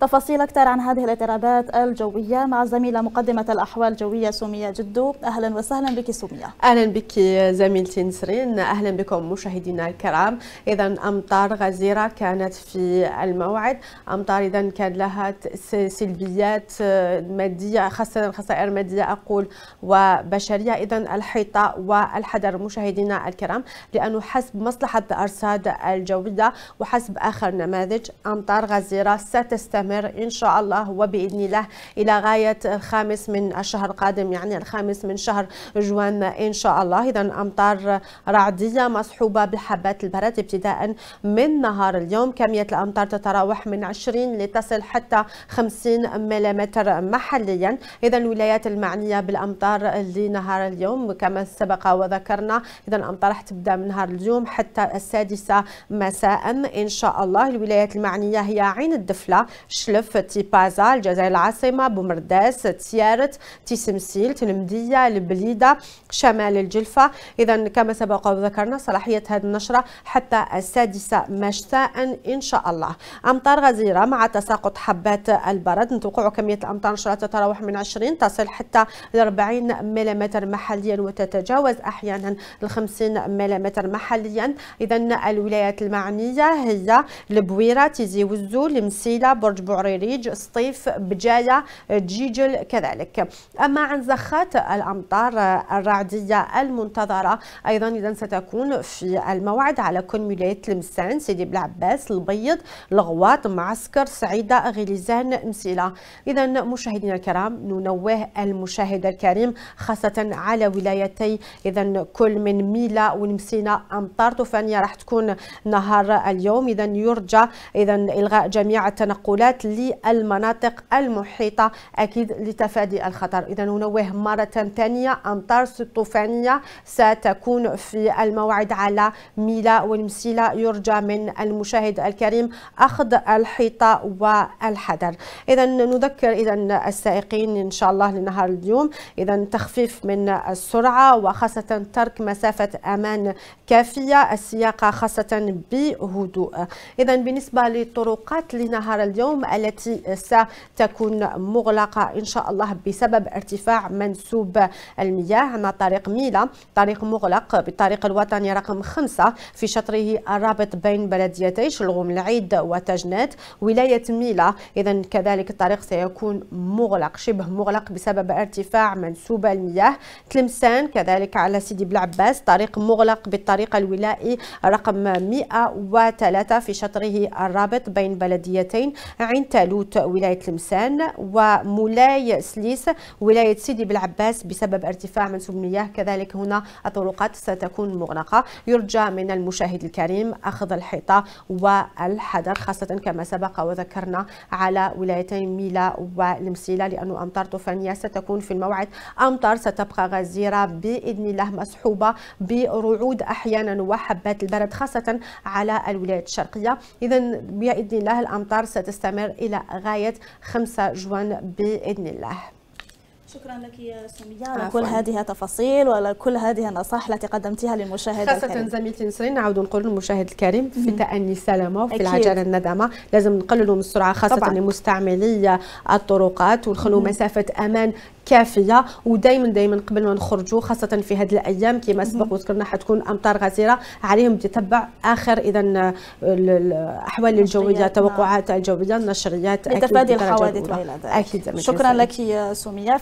تفاصيل أكثر عن هذه الاضطرابات الجوية مع الزميلة مقدمة الأحوال الجوية سمية جدو أهلا وسهلا بك سمية أهلا بك زميلتي نسرين أهلا بكم مشاهدينا الكرام إذا أمطار غزيرة كانت في الموعد أمطار إذا كان لها سلبيات آه، مادية خسائر مادية أقول وبشرية إذا الحيطة والحذر مشاهدينا الكرام لأنه حسب مصلحة أرصاد الجوية وحسب آخر نماذج أمطار غزيرة ستستمر تستمر إن شاء الله وبإذن الله إلى غاية الخامس من الشهر القادم يعني الخامس من شهر جوان إن شاء الله إذا أمطار رعدية مصحوبة بحبات البرد ابتداء من نهار اليوم كمية الأمطار تتراوح من 20 لتصل حتى 50 ملم محليا إذا الولايات المعنية بالأمطار لنهار اليوم كما سبق وذكرنا إذا الأمطار راح تبدأ من نهار اليوم حتى السادسة مساء إن شاء الله الولايات المعنية هي عين الدفلة شلف تي بازا الجزائر العاصمة بومرداس تيارت تيسمسيل تلمدية البليدة شمال الجلفة إذا كما سبق وذكرنا صلاحية هذه النشرة حتى السادسة مشتاء إن شاء الله أمطار غزيرة مع تساقط حبات البرد نتوقع كمية الأمطار نشرة تتراوح من 20 تصل حتى ل 40 ملم محليا وتتجاوز أحيانا ل 50 ملم محليا إذا الولايات المعنية هي البويرة تيزي وزو المسيلة برج بوريريج سطيف بجاية جيجل كذلك أما عن زخات الأمطار الرعدية المنتظرة أيضا إذا ستكون في الموعد على كل ولاية لمسان سيدي بلعباس البيض الغواط معسكر سعيدة غليزان مسيلة إذا مشاهدينا الكرام ننوه المشاهد الكريم خاصة على ولايتي إذا كل من ميلا ونمسينا أمطار طوفانية راح تكون نهار اليوم إذا يرجى إذا إلغاء جميع التنقلات فقط للمناطق المحيطة أكيد لتفادي الخطر إذا ننوه مرة ثانية أمطار طوفانية ستكون في الموعد على ميلا والمسيلة يرجى من المشاهد الكريم أخذ الحيطة والحذر إذا نذكر إذا السائقين إن شاء الله لنهار اليوم إذا تخفيف من السرعة وخاصة ترك مسافة أمان كافية السياقة خاصة بهدوء إذا بالنسبة للطرقات لنهار اليوم اليوم التي ستكون مغلقة إن شاء الله بسبب ارتفاع منسوب المياه عن طريق ميلا طريق مغلق بالطريق الوطني رقم خمسة في شطره الرابط بين بلديتي شلغوم العيد وتجنات ولاية ميلا إذا كذلك الطريق سيكون مغلق شبه مغلق بسبب ارتفاع منسوب المياه تلمسان كذلك على سيدي بلعباس طريق مغلق بالطريق الولائي رقم 103 في شطره الرابط بين بلديتين عين تالوت ولاية لمسان ومولاي سليس ولاية سيدي بالعباس بسبب ارتفاع منسوب المياه كذلك هنا الطرقات ستكون مغلقة يرجى من المشاهد الكريم أخذ الحيطة والحذر خاصة كما سبق وذكرنا على ولايتي ميلا والمسيلة لأن أمطار طوفانية ستكون في الموعد أمطار ستبقى غزيرة بإذن الله مصحوبة برعود أحيانا وحبات البرد خاصة على الولايات الشرقية إذا بإذن الله الأمطار ستستمر مستمر إلى غاية 5 جوان بإذن الله شكرا لك يا سمية على كل هذه التفاصيل وعلى كل هذه النصائح التي قدمتيها للمشاهد خاصة الكريم. زميلتي نسرين نعاود نقول للمشاهد الكريم في تأني السلامة وفي العجلة الندمة لازم نقللوا من السرعة خاصة لمستعملي الطرقات ونخلوا مسافة أمان كافيه ودائما دائما قبل ما نخرجوا خاصه في هذه الايام كما سبق وذكرنا حتكون امطار غزيره عليهم تتبع اخر اذا الاحوال الجويه التوقعات نعم. الجويه النشريات لتفادي الحوادث والى ذلك اكيد شكرا لك يا سميه